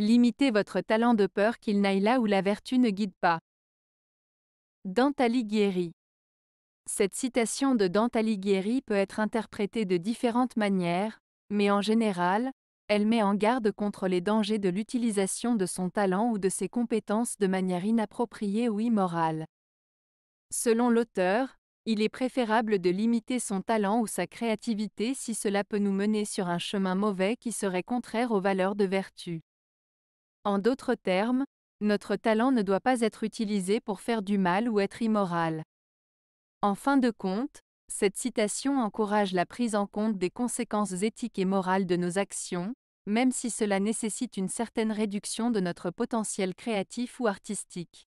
Limitez votre talent de peur qu'il n'aille là où la vertu ne guide pas. Dante Alighieri Cette citation de Dante Alighieri peut être interprétée de différentes manières, mais en général, elle met en garde contre les dangers de l'utilisation de son talent ou de ses compétences de manière inappropriée ou immorale. Selon l'auteur, il est préférable de limiter son talent ou sa créativité si cela peut nous mener sur un chemin mauvais qui serait contraire aux valeurs de vertu. En d'autres termes, notre talent ne doit pas être utilisé pour faire du mal ou être immoral. En fin de compte, cette citation encourage la prise en compte des conséquences éthiques et morales de nos actions, même si cela nécessite une certaine réduction de notre potentiel créatif ou artistique.